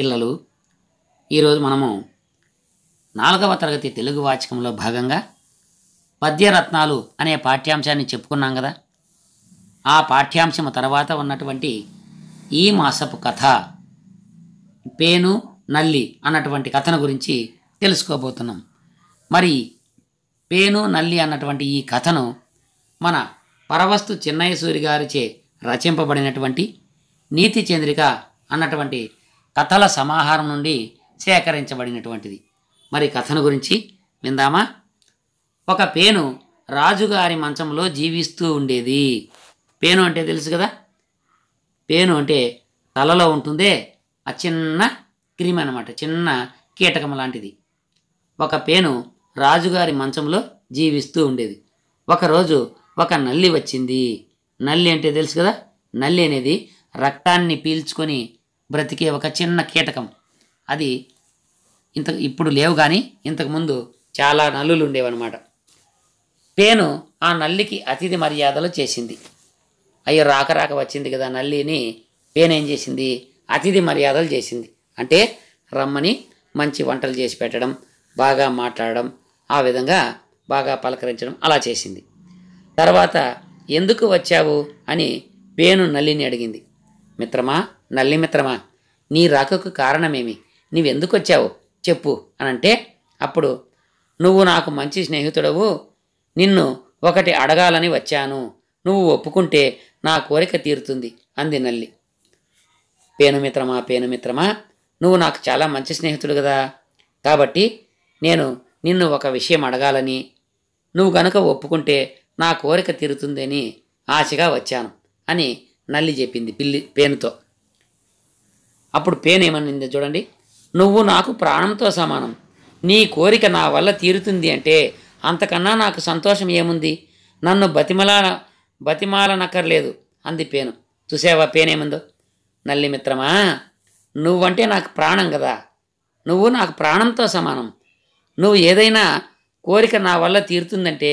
పిల్లలు ఈరోజు మనము నాలుగవ తరగతి తెలుగు వాచకంలో భాగంగా పద్యరత్నాలు అనే పాఠ్యాంశాన్ని చెప్పుకున్నాం కదా ఆ పాఠ్యాంశం తర్వాత ఉన్నటువంటి ఈ మాసపు కథ పేను నల్లి అన్నటువంటి కథను గురించి తెలుసుకోబోతున్నాం మరి పేను నల్లి అన్నటువంటి ఈ కథను మన పరవస్తు చిన్నయ్య సూరి గారిచే రచింపబడినటువంటి నీతి చంద్రిక అన్నటువంటి కథల సమాహారం నుండి సేకరించబడినటువంటిది మరి కథను గురించి విందామా ఒక పేను రాజుగారి మంచంలో జీవిస్తూ ఉండేది పేను అంటే తెలుసు కదా పేను అంటే తలలో ఉంటుందే ఆ చిన్న క్రిమి అనమాట చిన్న కీటకం లాంటిది ఒక పేను రాజుగారి మంచంలో జీవిస్తూ ఉండేది ఒకరోజు ఒక నల్లి వచ్చింది నల్లి అంటే తెలుసు కదా నల్లి అనేది రక్తాన్ని పీల్చుకొని బ్రతికే ఒక చిన్న కీటకం అది ఇంత ఇప్పుడు లేవు కానీ ఇంతకుముందు చాలా నల్లులు ఉండేవన్నమాట పేను ఆ నల్లికి అతిథి మర్యాదలు చేసింది అయ్యో రాక రాక వచ్చింది కదా నల్లిని పేను ఏం చేసింది అతిథి మర్యాదలు చేసింది అంటే రమ్మని మంచి వంటలు చేసి పెట్టడం బాగా మాట్లాడడం ఆ విధంగా బాగా పలకరించడం అలా చేసింది తర్వాత ఎందుకు వచ్చావు అని పేను నల్లిని అడిగింది మిత్రమా నల్లిమిత్రమా నీ రాకకు కారణమేమి నీవెందుకు వచ్చావు చెప్పు అనంటే అప్పుడు నువ్వు నాకు మంచి స్నేహితుడవు నిన్ను ఒకటి అడగాలని వచ్చాను నువ్వు ఒప్పుకుంటే నా కోరిక తీరుతుంది అంది నల్లి పేనుమిత్రమా పేనుమిత్రమా నువ్వు నాకు చాలా మంచి స్నేహితుడు కదా కాబట్టి నేను నిన్ను ఒక విషయం అడగాలని నువ్వు గనుక ఒప్పుకుంటే నా కోరిక తీరుతుందని ఆశగా వచ్చాను అని నల్లి చెప్పింది పిల్లి పేనుతో అప్పుడు పేన్ ఏమన్నింది చూడండి నువ్వు నాకు ప్రాణంతో సమానం నీ కోరిక నా వల్ల తీరుతుంది అంటే అంతకన్నా నాకు సంతోషం ఏముంది నన్ను బతిమలా బతిమాలనక్కర్లేదు అంది పేను చూసావా పేనేముందో నల్లి మిత్రమా నువ్వంటే నాకు ప్రాణం కదా నువ్వు నాకు ప్రాణంతో సమానం నువ్వు ఏదైనా కోరిక నా వల్ల తీరుతుందంటే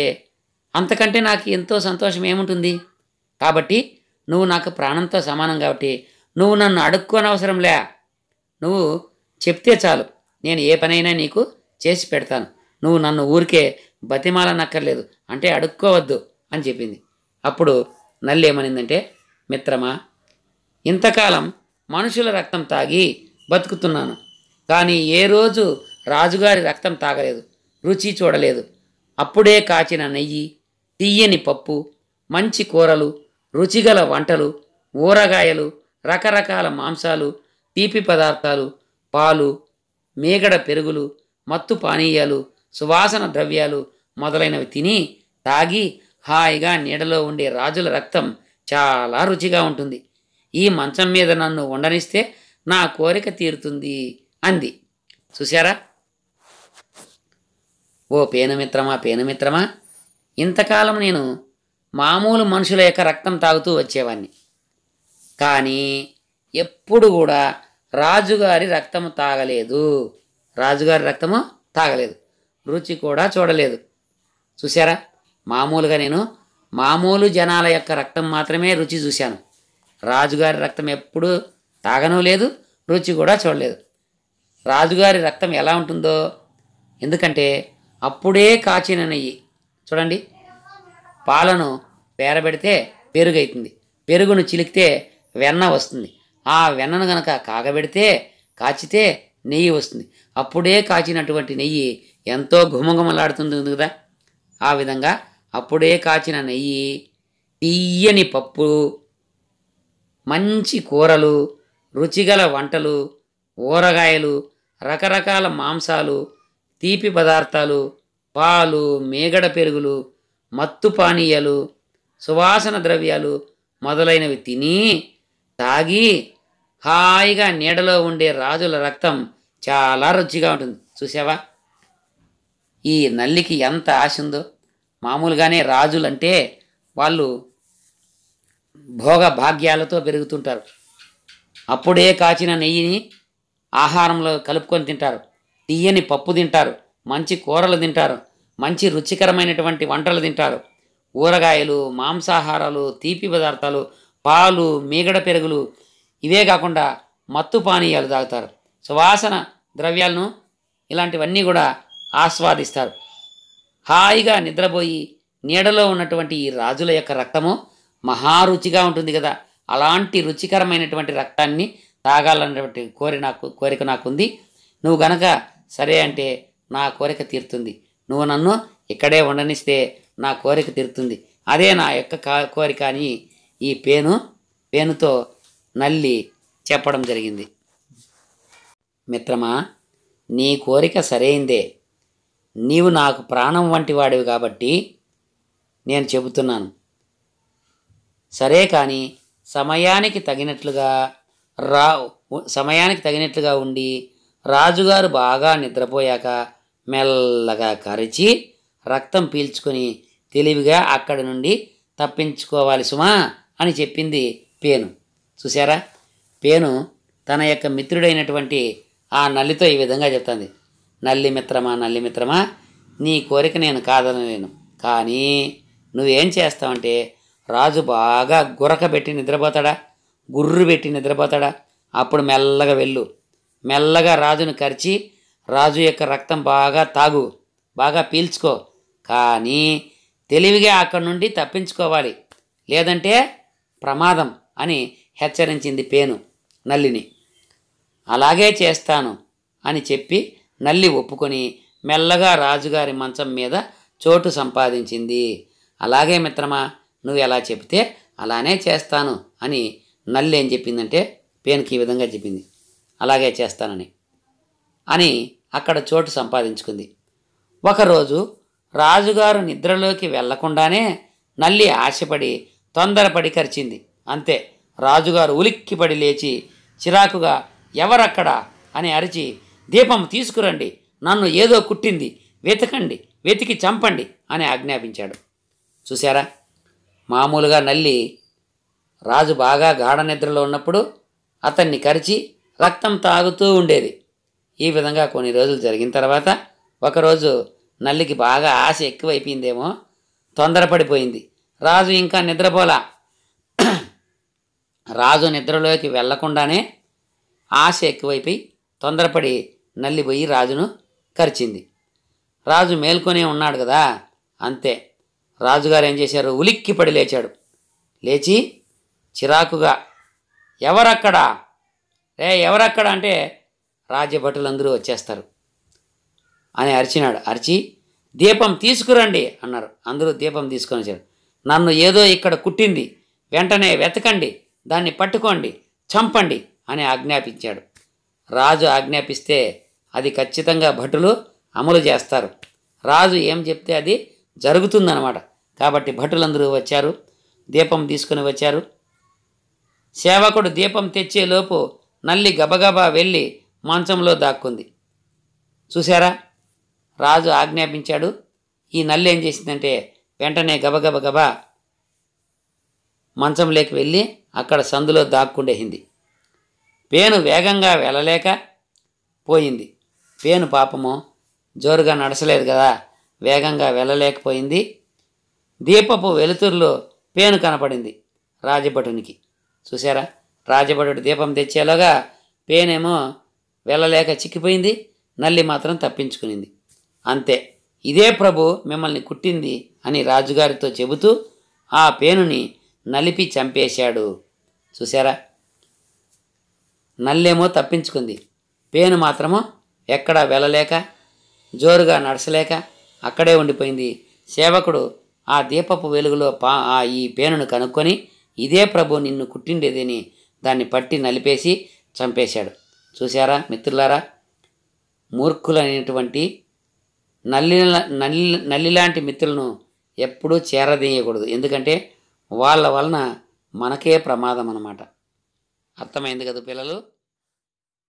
అంతకంటే నాకు ఎంతో సంతోషం ఏముంటుంది కాబట్టి నువ్వు నాకు ప్రాణంతో సమానం కాబట్టి నువ్వు నన్ను లే నువ్వు చెప్తే చాలు నేను ఏ పనైనా నీకు చేసి పెడతాను నువ్వు నన్ను ఊరికే బతిమాలనక్కర్లేదు అంటే అడుక్కోవద్దు అని చెప్పింది అప్పుడు నల్లి ఏమనిందంటే మిత్రమా ఇంతకాలం మనుషుల రక్తం తాగి బతుకుతున్నాను కానీ ఏ రోజు రాజుగారి రక్తం తాగలేదు రుచి చూడలేదు అప్పుడే కాచిన నెయ్యి తీయని పప్పు మంచి కూరలు రుచిగల వంటలు ఊరగాయలు రకరకాల మాంసాలు తీపి పదార్థాలు పాలు మేగడ పెరుగులు మత్తు పానీయాలు సువాసన ద్రవ్యాలు మొదలైనవి తిని తాగి హాయిగా నీడలో ఉండే రాజుల రక్తం చాలా రుచిగా ఉంటుంది ఈ మంచం మీద నన్ను ఉండనిస్తే నా కోరిక తీరుతుంది అంది చూశారా ఓ పేనమిత్రమా పేనమిత్రమా ఇంతకాలం నేను మామూలు మనుషుల యొక్క రక్తం తాగుతూ వచ్చేవాడిని కానీ ఎప్పుడు కూడా రాజుగారి రక్తము తాగలేదు రాజుగారి రక్తము తాగలేదు రుచి కూడా చూడలేదు చూసారా మామూలుగా నేను మామూలు జనాల యొక్క రక్తం మాత్రమే రుచి చూశాను రాజుగారి రక్తం ఎప్పుడూ తాగనూ లేదు రుచి కూడా చూడలేదు రాజుగారి రక్తం ఎలా ఉంటుందో ఎందుకంటే అప్పుడే కాచిన నెయ్యి చూడండి పాలను పేరబెడితే పెరుగు అవుతుంది పెరుగును చిలికితే వెన్న వస్తుంది ఆ వెన్నను గనక కాగబెడితే కాచితే నెయ్యి వస్తుంది అప్పుడే కాచినటువంటి నెయ్యి ఎంతో ఘుమఘుమలాడుతుంది కదా ఆ విధంగా అప్పుడే కాచిన నెయ్యి తీయని పప్పు మంచి కూరలు రుచిగల వంటలు ఊరగాయలు రకరకాల మాంసాలు తీపి పదార్థాలు పాలు మేగడ పెరుగులు మత్తు పానీయాలు సువాసన ద్రవ్యాలు మొదలైనవి తిని తాగి హాయిగా నీడలో ఉండే రాజుల రక్తం చాలా రుచిగా ఉంటుంది చూసావా ఈ నల్లికి ఎంత ఆశ ఉందో మామూలుగానే రాజులంటే వాళ్ళు భోగ భాగ్యాలతో పెరుగుతుంటారు అప్పుడే కాచిన నెయ్యిని ఆహారంలో కలుపుకొని తింటారు తీయని పప్పు తింటారు మంచి కూరలు తింటారు మంచి రుచికరమైనటువంటి వంటలు తింటారు ఊరగాయలు మాంసాహారాలు తీపి పదార్థాలు పాలు మీగడ పెరుగులు ఇవే కాకుండా మత్తు పానీయాలు తాగుతారు సువాసన ద్రవ్యాలను ఇలాంటివన్నీ కూడా ఆస్వాదిస్తారు హాయిగా నిద్రపోయి నీడలో ఉన్నటువంటి ఈ రాజుల యొక్క రక్తము మహారుచిగా ఉంటుంది కదా అలాంటి రుచికరమైనటువంటి రక్తాన్ని తాగాలన్నటువంటి కోరి నాకు కోరిక నాకుంది నువ్వు గనక సరే అంటే నా కోరిక తీరుతుంది నువ్వు నన్ను ఇక్కడే ఉండనిస్తే నా కోరిక తీరుతుంది అదే నా యొక్క కోరిక అని ఈ పేను పేనుతో నల్లి చెప్పడం జరిగింది మిత్రమా నీ కోరిక సరైందే నీవు నాకు ప్రాణం వంటి వాడివి కాబట్టి నేను చెబుతున్నాను సరే కానీ సమయానికి తగినట్లుగా రా సమయానికి తగినట్లుగా ఉండి రాజుగారు బాగా నిద్రపోయాక మెల్లగా కరిచి రక్తం పీల్చుకొని తెలివిగా అక్కడి నుండి తప్పించుకోవాలి సుమా అని చెప్పింది పేను చూసారా పేను తన యొక్క మిత్రుడైనటువంటి ఆ నల్లితో ఈ విధంగా చెప్తుంది నల్లి మిత్రమా నల్లి మిత్రమా నీ కోరిక నేను కాదనలేను కానీ నువ్వేం చేస్తావంటే రాజు బాగా గురక పెట్టి నిద్రపోతాడా గుర్రు పెట్టి నిద్రపోతాడా అప్పుడు మెల్లగా వెళ్ళు మెల్లగా రాజును కరిచి రాజు యొక్క రక్తం బాగా తాగు బాగా పీల్చుకో కానీ తెలివిగా అక్కడి నుండి తప్పించుకోవాలి లేదంటే ప్రమాదం అని హెచ్చరించింది పేను నల్లిని అలాగే చేస్తాను అని చెప్పి నల్లి ఒప్పుకొని మెల్లగా రాజుగారి మంచం మీద చోటు సంపాదించింది అలాగే మిత్రమా నువ్వు ఎలా చెప్తే అలానే చేస్తాను అని నల్లి ఏం చెప్పిందంటే పేనుకి ఈ విధంగా చెప్పింది అలాగే చేస్తానని అని అక్కడ చోటు సంపాదించుకుంది ఒకరోజు రాజుగారు నిద్రలోకి వెళ్లకుండానే నల్లి ఆశపడి తొందరపడి కరిచింది అంతే రాజుగారు ఉలిక్కిపడి లేచి చిరాకుగా ఎవరక్కడ అని అరిచి దీపం తీసుకురండి నన్ను ఏదో కుట్టింది వెతకండి వెతికి చంపండి అని ఆజ్ఞాపించాడు చూశారా మామూలుగా నల్లి రాజు బాగా గాఢ నిద్రలో ఉన్నప్పుడు అతన్ని కరిచి రక్తం తాగుతూ ఉండేది ఈ విధంగా కొన్ని రోజులు జరిగిన తర్వాత ఒకరోజు నల్లికి బాగా ఆశ ఎక్కువైపోయిందేమో తొందరపడిపోయింది రాజు ఇంకా నిద్రపోలా రాజు నిద్రలోకి వెళ్లకుండానే ఆశ ఎక్కువైపోయి తొందరపడి నల్లిపోయి రాజును కరిచింది రాజు మేల్కొనే ఉన్నాడు కదా అంతే రాజుగారు ఏం చేశారు ఉలిక్కి పడి లేచాడు లేచి చిరాకుగా ఎవరక్కడా రే ఎవరక్కడ అంటే రాజభటులందరూ వచ్చేస్తారు అని అరిచినాడు అరిచి దీపం తీసుకురండి అన్నారు అందరూ దీపం తీసుకొని వచ్చారు నన్ను ఏదో ఇక్కడ కుట్టింది వెంటనే వెతకండి దాన్ని పట్టుకోండి చంపండి అని ఆజ్ఞాపించాడు రాజు ఆజ్ఞాపిస్తే అది ఖచ్చితంగా భటులు అమలు చేస్తారు రాజు ఏం చెప్తే అది జరుగుతుందన్నమాట కాబట్టి భటులందరూ వచ్చారు దీపం తీసుకుని వచ్చారు సేవకుడు దీపం తెచ్చేలోపు నల్లి గబగబా వెళ్ళి మంచంలో దాక్కుంది చూసారా రాజు ఆజ్ఞాపించాడు ఈ నల్లి ఏం చేసిందంటే వెంటనే గబగబ మంచంలోకి వెళ్ళి అక్కడ సందులో దాక్కుండేసింది పేను వేగంగా వెళ్ళలేక పోయింది పేను పాపము జోరుగా నడచలేదు కదా వేగంగా వెళ్ళలేకపోయింది దీపపు వెలుతురులో పేను కనపడింది రాజభటునికి చూసారా రాజభటుడు దీపం తెచ్చేలోగా పేనేమో వెళ్ళలేక చిక్కిపోయింది నల్లి మాత్రం తప్పించుకునింది అంతే ఇదే ప్రభు మిమ్మల్ని కుట్టింది అని రాజుగారితో చెబుతూ ఆ పేనుని నలిపి చంపేశాడు చూశారా నల్లేమో తప్పించుకుంది పేను మాత్రమో ఎక్కడా వెళ్ళలేక జోరుగా నడచలేక అక్కడే ఉండిపోయింది సేవకుడు ఆ దీపపు వెలుగులో పా ఆ ఈ పేనును కనుక్కొని ఇదే ప్రభు నిన్ను కుట్టిండేదని దాన్ని పట్టి నలిపేసి చంపేశాడు చూశారా మిత్రులారా మూర్ఖులైనటువంటి నల్లి నల్లి నల్లిలాంటి మిత్రులను ఎప్పుడూ చేరదీయకూడదు ఎందుకంటే వాళ్ళ వలన మనకే ప్రమాదం అన్నమాట అర్థమైంది కదా పిల్లలు